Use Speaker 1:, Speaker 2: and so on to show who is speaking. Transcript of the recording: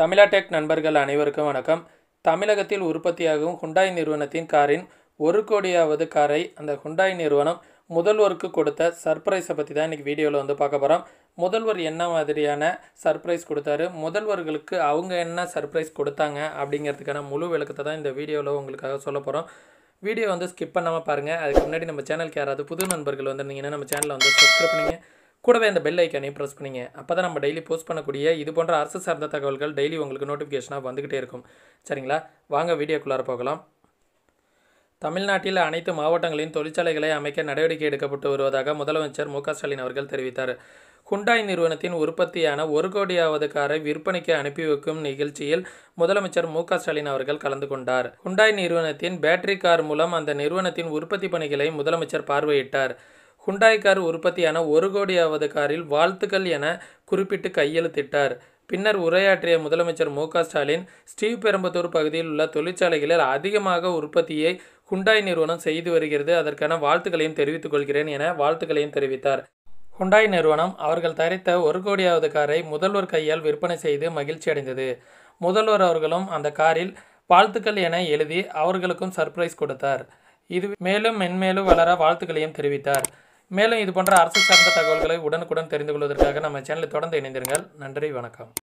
Speaker 1: தமிழா டெக் நண்பர்கள் அனைவருக்கும் வணக்கம் தமிழகத்தில் உற்பத்தியாகும் ஹுண்டாய் நிறுவனத்தின் காரின் ஒரு கோடியாவது காரை அந்த ஹுண்டாய் நிறுவனம் முதல்வருக்கு கொடுத்த சர்ப்ரைஸை பற்றி தான் இன்றைக்கி வீடியோவில் வந்து பார்க்க போகிறோம் முதல்வர் என்ன மாதிரியான சர்ப்ரைஸ் கொடுத்தாரு முதல்வர்களுக்கு அவங்க என்ன சர்ப்ரைஸ் கொடுத்தாங்க அப்படிங்கிறதுக்கான முழு விளக்கத்தை தான் இந்த வீடியோவில் உங்களுக்காக சொல்ல போகிறோம் வீடியோ வந்து ஸ்கிப் பண்ணாமல் பாருங்கள் அதுக்கு முன்னாடி நம்ம சேனலுக்கு யாராவது புது நண்பர்கள் வந்துருந்தீங்கன்னா நம்ம சேனலை வந்து சப்ஸ்கிரைப் பண்ணிங்க கூடவே அந்த பெல் ஐக்கானையும் ப்ரெஸ் பண்ணிங்க அப்போ தான் நம்ம டெய்லி போஸ்ட் பண்ணக்கூடிய இது போன்ற அரசு சார்ந்த தகவல்கள் டெய்லி உங்களுக்கு நோட்டிஃபிகேஷனாக வந்துக்கிட்டே இருக்கும் சரிங்களா வாங்க வீடியோக்குள்ளார போகலாம் தமிழ்நாட்டில் அனைத்து மாவட்டங்களின் தொழிற்சாலைகளை அமைக்க நடவடிக்கை எடுக்கப்பட்டு வருவதாக முதலமைச்சர் மு ஸ்டாலின் அவர்கள் தெரிவித்தார் ஹுண்டாய் நிறுவனத்தின் உற்பத்தியான ஒரு கோடியாவது காரை விற்பனைக்கு அனுப்பி வைக்கும் நிகழ்ச்சியில் முதலமைச்சர் மு ஸ்டாலின் அவர்கள் கலந்து கொண்டார் ஹுண்டாய் நிறுவனத்தின் பேட்டரி கார் மூலம் அந்த நிறுவனத்தின் உற்பத்தி பணிகளை முதலமைச்சர் பார்வையிட்டார் ஹுண்டாய் கார் உற்பத்தியான ஒரு கோடியாவது காரில் வாழ்த்துக்கள் என குறிப்பிட்டு கையெழுத்திட்டார் பின்னர் உரையாற்றிய முதலமைச்சர் மு ஸ்டாலின் ஸ்ரீபெரும்புத்தூர் பகுதியில் உள்ள தொழிற்சாலைகளில் அதிகமாக உற்பத்தியை ஹுண்டாய் நிறுவனம் செய்து வருகிறது அதற்கான வாழ்த்துக்களையும் தெரிவித்துக் கொள்கிறேன் என வாழ்த்துக்களையும் தெரிவித்தார் ஹுண்டாய் நிறுவனம் அவர்கள் தரித்த ஒரு கோடியாவது காரை முதல்வர் கையால் விற்பனை செய்து மகிழ்ச்சி அடைந்தது முதல்வர் அவர்களும் அந்த காரில் வாழ்த்துக்கள் என எழுதி அவர்களுக்கும் சர்ப்ரைஸ் கொடுத்தார் இது மேலும் மென்மேலும் வளர வாழ்த்துக்களையும் தெரிவித்தார் மேலும் இது போன்ற அரசு சார்ந்த தகவல்களை உடனுக்குடன் தெரிந்து கொள்வதற்காக நம்ம சேனலை தொடர்ந்து இணைந்திருங்கள் நன்றி வணக்கம்